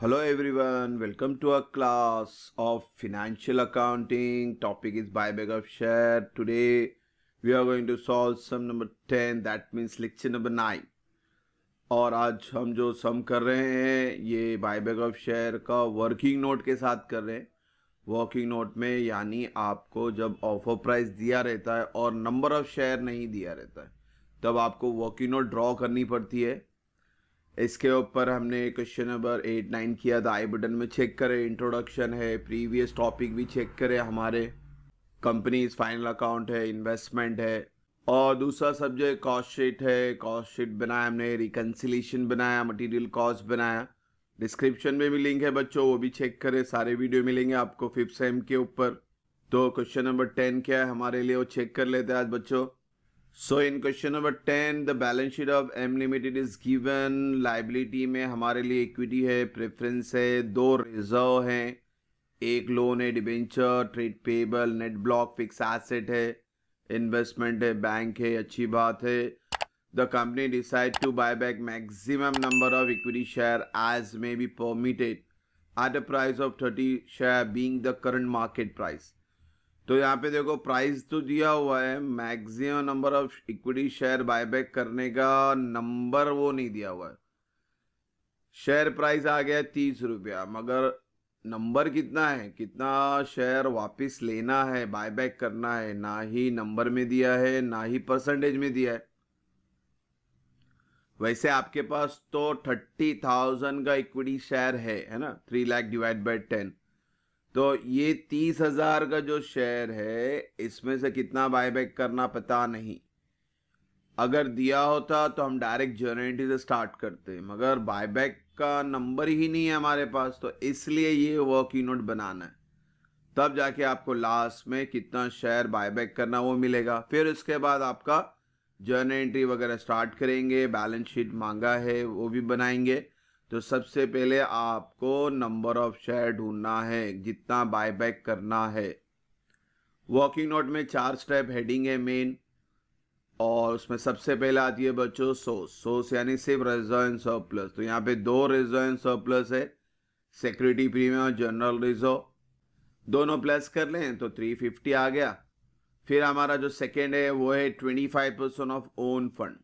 Hello everyone, welcome to our class of financial accounting. Topic is buyback of share. Today we are going to solve sum number 10 that means lecture number 9. और आज हम जो सम कर रहे हैं ये buyback of share का working note के साथ कर रहे हैं वर्किंग नोट में यानी आपको जब ऑफर प्राइस दिया रहता है और नंबर ऑफ शेयर नहीं दिया रहता है तब आपको वर्किंग नोट ड्रॉ करनी पड़ती है इसके ऊपर हमने क्वेश्चन नंबर एट नाइन किया था आई बटन में चेक करें इंट्रोडक्शन है प्रीवियस टॉपिक भी चेक करें हमारे कंपनीज फाइनल अकाउंट है इन्वेस्टमेंट है और दूसरा सब्जेक्ट कॉस्ट शीट है कॉस्ट शीट बनाया हमने रिकन्सिलेशन बनाया मटेरियल कॉस्ट बनाया डिस्क्रिप्शन में भी लिंक है बच्चों वो भी चेक करें सारे वीडियो मिलेंगे आपको फिफ्थ सेम के ऊपर तो क्वेश्चन नंबर टेन क्या है हमारे लिए वो चेक कर लेते हैं आज बच्चों so in question number ten the balance sheet of M limited is given liability में हमारे लिए इक्विटी है प्रेफरेंस है दो रिजर्व है एक लोन है debenture trade payable net block fix asset है इन्वेस्टमेंट है बैंक है अच्छी बात है the company decide to buy back maximum number of equity share as may be permitted at the price of thirty share being the current market price तो यहाँ पे देखो प्राइस तो दिया हुआ है maximum number of equity share buyback करने का नंबर वो नहीं दिया हुआ है शेयर प्राइस आ गया तीस रुपया मगर नंबर कितना है कितना शेयर वापस लेना है बायबैक करना है ना ही नंबर में दिया है ना ही परसेंटेज में दिया है वैसे आपके पास तो थर्टी थाउजेंड का इक्विटी शेयर है है ना three lakh divide by ten तो ये तीस हजार का जो शेयर है इसमें से कितना बायबैक करना पता नहीं अगर दिया होता तो हम डायरेक्ट जर्नेटी से स्टार्ट करते मगर बायबैक का नंबर ही नहीं है हमारे पास तो इसलिए ये वर्क यूनिट बनाना है तब जाके आपको लास्ट में कितना शेयर बायबैक करना वो मिलेगा फिर उसके बाद आपका जर्नी एंट्री वगैरह स्टार्ट करेंगे बैलेंस शीट मांगा है वो भी बनाएंगे तो सबसे पहले आपको नंबर ऑफ शेयर ढूंढना है जितना बायबैक करना है वॉकिंग नोट में चार स्टेप हेडिंग है मेन और उसमें सबसे पहले आती है बच्चों सोर्स सोर्स यानी सिर्फ रिजर्व प्लस तो यहाँ पे दो रिजर्व प्लस है सिक्योरिटी प्रीमियम और जनरल रिजर्व दोनों प्लस कर लें तो 350 आ गया फिर हमारा जो सेकेंड है वो है 25 percent of own fund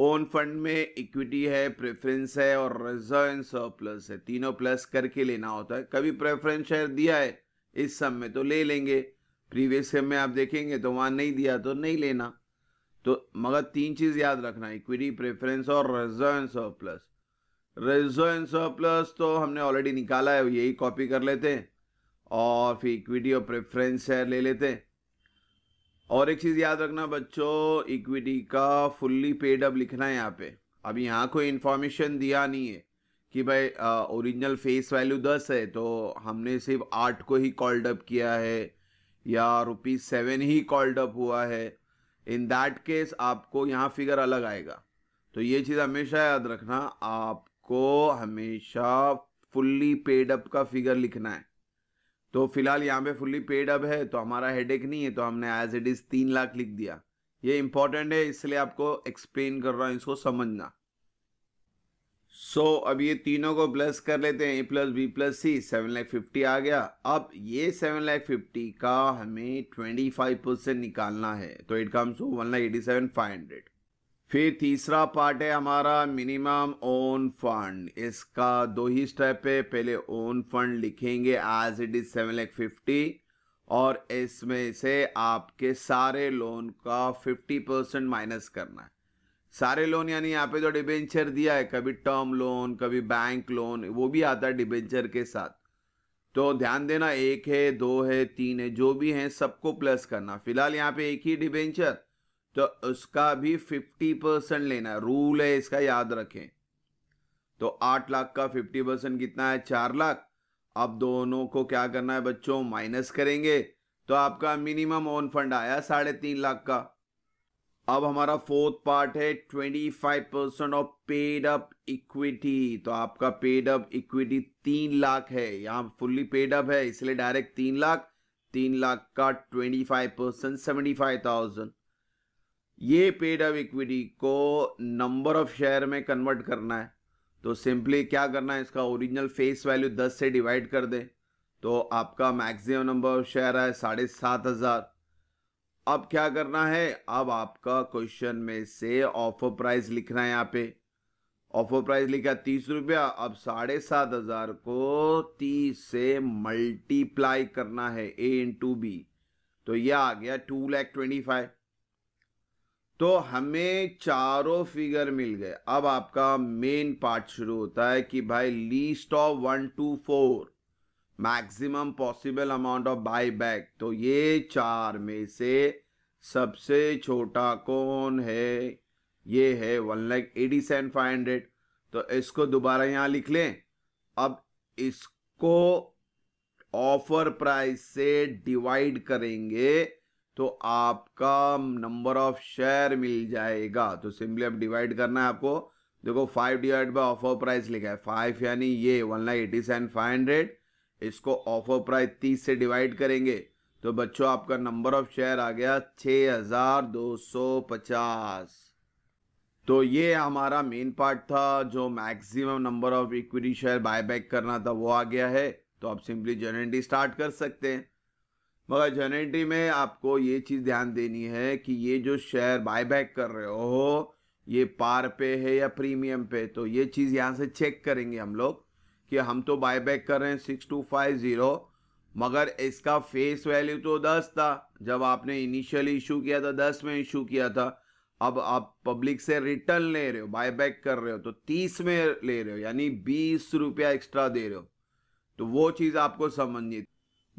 own fund में इक्विटी है प्रेफरेंस है और रिजर्व एंड प्लस है तीनों प्लस करके लेना होता है कभी प्रेफरेंस शेयर दिया है इस सब में तो ले लेंगे प्रीवियस सेम में आप देखेंगे तो वहाँ नहीं दिया तो नहीं लेना तो मगर तीन चीज़ याद रखना इक्विटी प्रेफरेंस और reserve and plus reserve and plus तो हमने ऑलरेडी निकाला है यही कॉपी कर लेते हैं और फिर इक्विटी और प्रेफरेंस शेयर ले लेते हैं और एक चीज़ याद रखना बच्चों इक्विटी का फुल्ली पेड अप लिखना है यहाँ पे अभी यहाँ कोई इन्फॉर्मेशन दिया नहीं है कि भाई ओरिजिनल फेस वैल्यू दस है तो हमने सिर्फ आठ को ही कॉल्ड अप किया है या रुपीज़ सेवन ही कॉल्ड अप हुआ है इन दैट केस आपको यहाँ फिगर अलग आएगा तो ये चीज़ हमेशा याद रखना आपको हमेशा फुल्ली पेड अप का फिगर लिखना है तो फिलहाल यहाँ पे फुल्ली पेड अब है तो हमारा हेड नहीं है तो हमने एज इट इज़ तीन लाख लिख दिया ये इंपॉर्टेंट है इसलिए आपको एक्सप्लेन कर रहा हूँ इसको समझना सो so, अब ये तीनों को प्लस कर लेते हैं A plus B plus C seven lakh fifty आ गया अब ये सेवन लाख फिफ्टी का हमें ट्वेंटी फाइव परसेंट निकालना है तो it comes to one lakh eighty seven five hundred फिर तीसरा पार्ट है हमारा मिनिमम ओन फंड इसका दो ही स्टेप है पहले ओन फंड लिखेंगे as it is seven lakh fifty और इसमें से आपके सारे लोन का फिफ्टी परसेंट माइनस करना है सारे लोन यानी यहाँ पे तो डिबेंचर दिया है कभी टर्म लोन कभी बैंक लोन वो भी आता है डिबेंचर के साथ तो ध्यान देना एक है दो है तीन है जो भी है सबको प्लस करना फिलहाल यहाँ पे एक ही डिबेंचर तो उसका भी फिफ्टी परसेंट लेना है रूल है इसका याद रखें तो आठ लाख का फिफ्टी परसेंट कितना है चार लाख अब दोनों को क्या करना है बच्चों माइनस करेंगे तो आपका मिनिमम ओन फंड आया साढ़े तीन लाख का अब हमारा फोर्थ पार्ट है twenty five percent of paid up equity तो आपका पेड अप इक्विटी तीन लाख है यहां फुल्ली पेड अप है इसलिए डायरेक्ट तीन लाख तीन लाख का twenty five percent seventy five thousand ये पेड ऑफ इक्विटी को नंबर ऑफ शेयर में कन्वर्ट करना है तो सिंपली क्या करना है इसका ओरिजिनल फेस वैल्यू दस से डिवाइड कर दें तो आपका मैक्सिमम नंबर ऑफ शेयर है साढ़े सात हज़ार अब क्या करना है अब आपका क्वेश्चन में से ऑफर प्राइस लिखना है यहाँ पे ऑफर प्राइस लिखा तीस रुपया अब साढ़े सात हजार को तीस से मल्टीप्लाई करना है ए इन टू बी तो यह आ गया टू लैख ट्वेंटी फाइव तो हमें चारों फिगर मिल गए अब आपका मेन पार्ट शुरू होता है कि भाई least of one two four maximum possible amount of buy back तो ये चार में से सबसे छोटा कौन है ये है one lakh eighty seven five hundred तो इसको दोबारा यहाँ लिख लें अब इसको ऑफर प्राइस से डिवाइड करेंगे तो आपका नंबर ऑफ शेयर मिल जाएगा तो सिंपली अब डिवाइड करना है आपको देखो five divide by offer price लिखा है फाइव यानी ये one lakh eighty seven five hundred इसको ऑफर प्राइस तीस से डिवाइड करेंगे तो बच्चों आपका नंबर ऑफ शेयर आ गया छ हजार दो सौ पचास तो ये हमारा मेन पार्ट था जो maximum number of equity share buy करना था वो आ गया है तो आप सिंपली जर्नडी स्टार्ट कर सकते हैं मगर जनरेटरी में आपको ये चीज़ ध्यान देनी है कि ये जो शेयर बायबैक कर रहे हो ये पार पे है या प्रीमियम पे तो ये चीज़ यहाँ से चेक करेंगे हम लोग कि हम तो बायबैक कर रहे हैं सिक्स टू फाइव ज़ीरो मगर इसका फेस वैल्यू तो दस था जब आपने इनिशियली इशू किया था दस में इशू किया था अब आप पब्लिक से रिटर्न ले रहे हो बायबैक कर रहे हो तो तीस में ले रहे हो यानी बीस रुपया एक्स्ट्रा दे रहे हो तो वो चीज़ आपको समझनी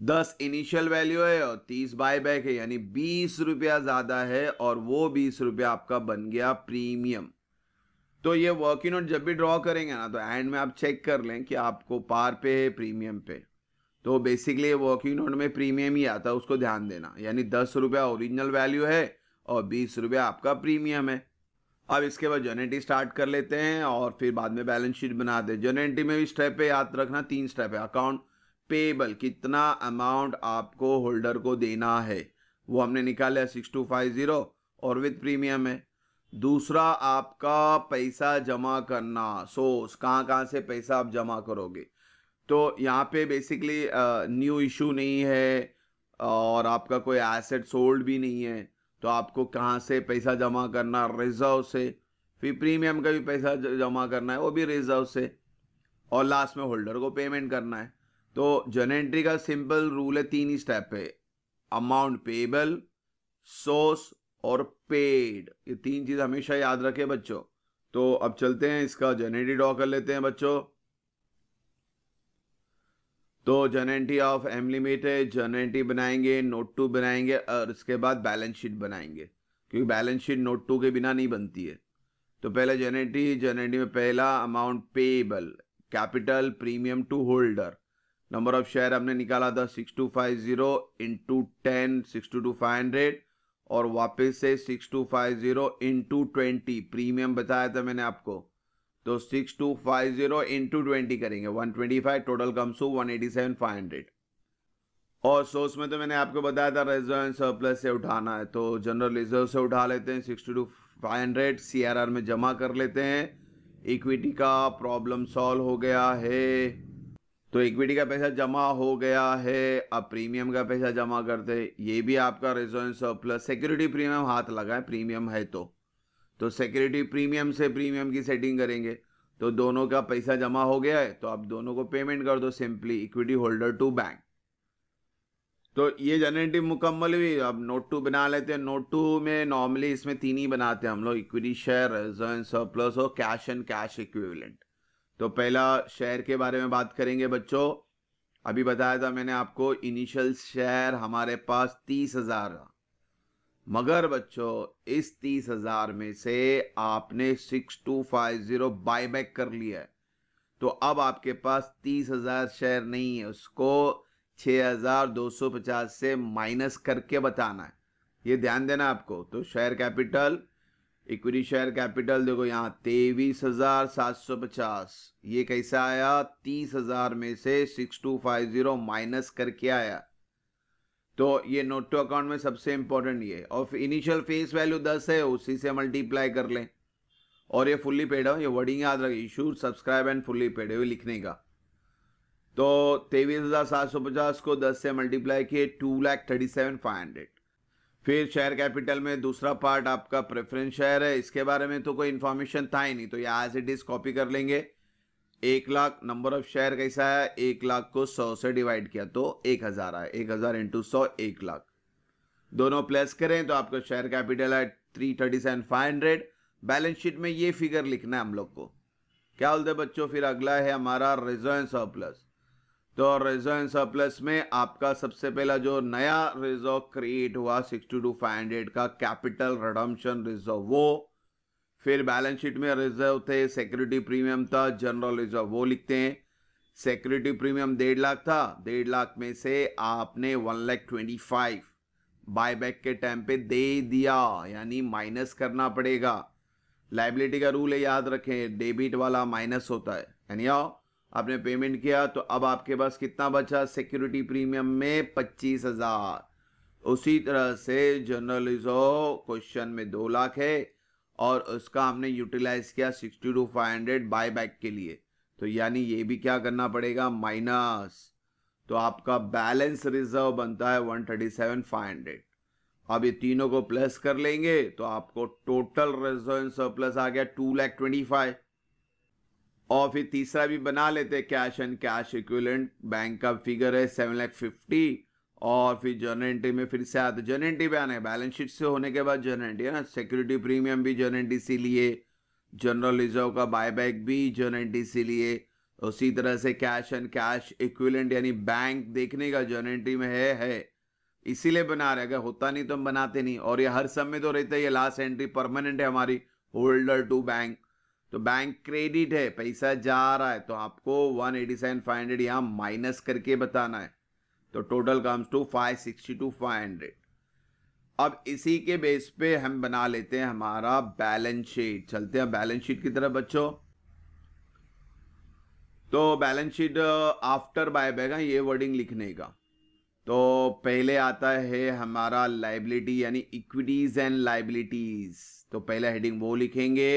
दस इनिशियल वैल्यू है और तीस बाय बैक है यानी बीस रुपया ज्यादा है और वो बीस रुपया आपका बन गया प्रीमियम तो ये वर्किंग नोट जब भी ड्रॉ करेंगे ना तो एंड में आप चेक कर लें कि आपको पार पे है प्रीमियम पे तो बेसिकली वर्किंग नोट में प्रीमियम ही आता है उसको ध्यान देना यानी दस रुपया ओरिजिनल वैल्यू है और बीस रुपया आपका प्रीमियम है अब इसके बाद जर्नेटी स्टार्ट कर लेते हैं और फिर बाद में बैलेंस शीट बनाते हैं जर्नेटी में भी स्टेप है याद रखना तीन स्टेप है अकाउंट पेबल कितना अमाउंट आपको होल्डर को देना है वो हमने निकाला सिक्स टू फाइव ज़ीरो और विथ प्रीमियम है दूसरा आपका पैसा जमा करना सोर्स कहाँ कहाँ से पैसा आप जमा करोगे तो यहाँ पे बेसिकली न्यू इशू नहीं है और आपका कोई एसेट सोल्ड भी नहीं है तो आपको कहाँ से पैसा जमा करना रिजर्व से फिर प्रीमियम का भी पैसा जमा करना है वो भी रिजर्व से और लास्ट में होल्डर को पेमेंट करना है तो एंट्री का सिंपल रूल है तीन ही स्टेप है अमाउंट पेबल सोर्स और पेड ये तीन चीज हमेशा याद रखें बच्चों तो अब चलते हैं इसका एंट्री ड्रॉ कर लेते हैं बच्चों तो एंट्री ऑफ एम लिमिटेड है एंट्री बनाएंगे नोट टू बनाएंगे और इसके बाद बैलेंस शीट बनाएंगे क्योंकि बैलेंस शीट नोट टू के बिना नहीं बनती है तो पहले जर्नेटी एंट्री में पहला amount payable capital premium to holder number of share हमने निकाला था six two five zero into ten six two two five hundred और वापस से six two five zero into twenty premium बताया था मैंने आपको तो six two five zero into twenty करेंगे one twenty five total comes to one eighty seven five hundred और सोर्स में तो मैंने आपको बताया था रिजर्व एंड सरप्लस से उठाना है तो जनरल रिजर्व से उठा लेते हैं six two two five hundred C R R में जमा कर लेते हैं इक्विटी का प्रॉब्लम सॉल्व हो गया है तो इक्विटी का पैसा जमा हो गया है अब प्रीमियम का पैसा जमा करते ये भी आपका रिजर्व सरप्लस सिक्योरिटी प्रीमियम हाथ लगाए प्रीमियम है तो तो सिक्योरिटी प्रीमियम से प्रीमियम की सेटिंग करेंगे तो दोनों का पैसा जमा हो गया है तो आप दोनों को पेमेंट कर दो simply equity holder to bank तो ये जनरेटिव मुकम्मल हुई अब नोट टू बना लेते हैं नोट टू में नॉर्मली इसमें तीन ही बनाते हैं हम लोग इक्विटी शेयर रिजर्व सरप्लस और कैश एंड कैश इक्विवलेंट तो पहला शहर के बारे में बात करेंगे बच्चों अभी बताया था मैंने आपको इनिशियल शहर हमारे पास तीस हजार मगर बच्चों इस तीस हजार में से आपने six two five zero buy back कर लिया है तो अब आपके पास तीस हजार शेयर नहीं है उसको छ हजार दो सौ पचास से माइनस करके बताना है ये ध्यान देना आपको तो share capital equity share capital देखो यहाँ तेईस हजार सात सौ पचास ये कैसा आया तीस हजार में से six two five zero minus करके आया तो ये नोट टू अकाउंट में सबसे इंपॉर्टेंट ये और इनिशियल फेस वैल्यू दस है उसी से मल्टीप्लाई कर लें और ये फुल्ली पेड है ये वर्डिंग याद रखें issue subscribe and fully paid है लिखने का तो तेईस हजार सात सौ पचास को दस से मल्टीप्लाई किए two lakh thirty seven five hundred फिर शेयर कैपिटल में दूसरा पार्ट आपका प्रेफरेंस शेयर है इसके बारे में तो कोई इन्फॉर्मेशन था ही नहीं तो यह एज इट इज कॉपी कर लेंगे एक लाख नंबर ऑफ शेयर कैसा है एक लाख को सौ से डिवाइड किया तो एक हजार आया एक हजार इंटू सौ एक लाख दोनों प्लस करें तो आपका शेयर कैपिटल है three thirty seven five hundred balance sheet में ये फिगर लिखना है हम लोग को क्या बोलते बच्चों फिर अगला है हमारा रिजर्व प्लस तो एंड सरप्लस में आपका सबसे पहला जो नया रिजर्व क्रिएट हुआ सिक्सटी टू फाइव हंड्रेड का कैपिटल रिडम्शन रिजर्व वो फिर बैलेंस शीट में रिजर्व थे सिक्योरिटी प्रीमियम था जनरल रिजर्व वो लिखते हैं सिक्योरिटी प्रीमियम डेढ़ लाख था डेढ़ लाख में से आपने one lakh twenty five buyback के टाइम पे दे दिया यानी माइनस करना पड़ेगा लाइबिलिटी का रूल है याद रखें डेबिट वाला माइनस होता है यानी आपने पेमेंट किया तो अब आपके पास कितना बचा सिक्योरिटी प्रीमियम में पच्चीस हजार उसी तरह से जर्नलिज्म क्वेश्चन में दो लाख है और उसका हमने यूटिलाइज किया sixty two five hundred buy back के लिए तो यानी ये भी क्या करना पड़ेगा माइनस तो आपका बैलेंस रिजर्व बनता है one thirty seven five hundred अब ये तीनों को प्लस कर लेंगे तो आपको टोटल रिजर्व सरप्लस आ गया टू लैख ट्वेंटी फाइव और फिर तीसरा भी बना लेते cash and cash equivalent bank का फिगर है सेवन लैख फिफ्टी और फिर एंट्री में फिर से आते तो जर्नेंटी पे आना है बैलेंस शीट से होने के बाद जर्नेंटी है ना सिक्योरिटी प्रीमियम भी जर्नेंटी से लिए जनरल रिजर्व का बायबैक भी जर्नेंटी से लिए उसी तरह से कैश एंड कैश इक्विलेंट यानी बैंक देखने का जर्नेंटी में है है इसीलिए बना रहे अगर होता नहीं तो हम बनाते नहीं और ये हर समय तो रहता है ये लास्ट एंट्री परमानेंट है हमारी होल्डर टू बैंक तो बैंक क्रेडिट है पैसा जा रहा है तो आपको one eighty seven five hundred यहाँ माइनस करके बताना है तो total comes to five sixty two five hundred अब इसी के बेस पे हम बना लेते हैं हमारा बैलेंस शीट चलते हैं बैलेंस शीट की तरफ बच्चों तो बैलेंस शीट आफ्टर बाय है ये वर्डिंग लिखने का तो पहले आता है हमारा लाइबिलिटी यानी इक्विटीज एंड लाइबिलिटीज तो पहला हेडिंग वो लिखेंगे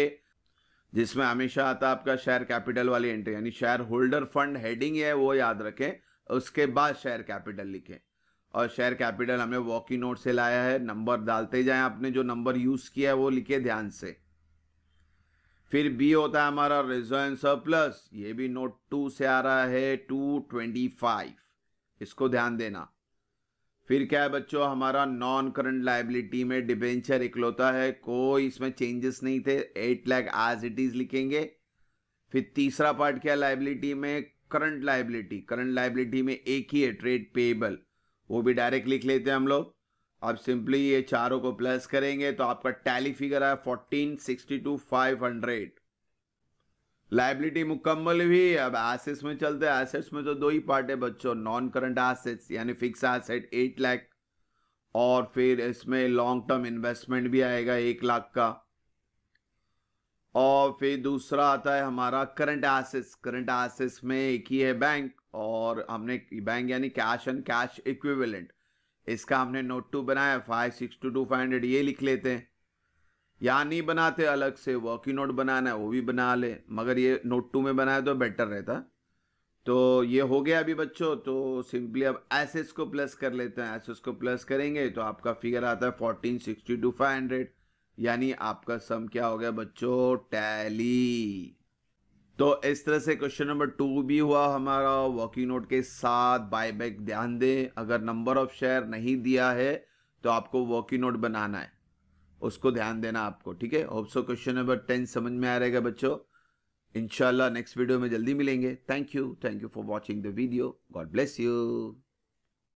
जिसमें हमेशा आता आपका शेयर कैपिटल वाली एंट्री यानी शेयर होल्डर फंड हेडिंग है वो याद रखें उसके बाद शेयर कैपिटल लिखें और शेयर कैपिटल हमने वॉकी नोट से लाया है नंबर डालते जाएं आपने जो नंबर यूज़ किया है वो लिखे ध्यान से फिर बी होता है हमारा रिजर्व सरप्लस ये भी नोट टू से आ रहा है टू ट्वेंटी फाइव इसको ध्यान देना फिर क्या है बच्चों हमारा नॉन करंट लाइबिलिटी में डिबेंचर इकलौता है कोई इसमें चेंजेस नहीं थे eight lakh as it is लिखेंगे फिर तीसरा पार्ट क्या लाइबिलिटी में करंट लाइबिलिटी करंट लाइबिलिटी में एक ही है ट्रेड पेबल वो भी डायरेक्ट लिख लेते हैं हम लोग अब सिंपली ये चारों को प्लस करेंगे तो आपका टैली फिगर है fourteen sixty two five hundred liability मुकम्मल भी अब एसेट्स में चलते हैं एसेट्स में तो दो ही पार्ट है बच्चों नॉन करंट एसेट्स यानी फिक्स एसेट एट लाख और फिर इसमें लॉन्ग टर्म इन्वेस्टमेंट भी आएगा एक लाख का और फिर दूसरा आता है हमारा करंट एसेट्स करंट एसेट्स में एक ही है बैंक और हमने बैंक यानी कैश एंड कैश इक्विवेलेंट इसका हमने नोट टू बनाया five six two two five hundred ये लिख लेते हैं यहाँ नहीं बनाते अलग से वर्किंग नोट बनाना है वो भी बना ले मगर ये नोट टू में बनाए तो बेटर रहता तो ये हो गया अभी बच्चों तो सिंपली अब एसेस को प्लस कर लेते हैं एसेस को प्लस करेंगे तो आपका फिगर आता है fourteen sixty two five hundred यानी आपका सम क्या हो गया बच्चों टैली तो इस तरह से क्वेश्चन नंबर टू भी हुआ हमारा वर्किंग नोट के साथ बायबैक ध्यान दें अगर नंबर ऑफ शेयर नहीं दिया है तो आपको वर्किंग नोट बनाना है उसको ध्यान देना आपको ठीक है होप्सो क्वेश्चन नंबर टेन समझ में आ रहेगा बच्चों इंशाल्लाह नेक्स्ट वीडियो में जल्दी मिलेंगे thank you thank you for watching the video God bless you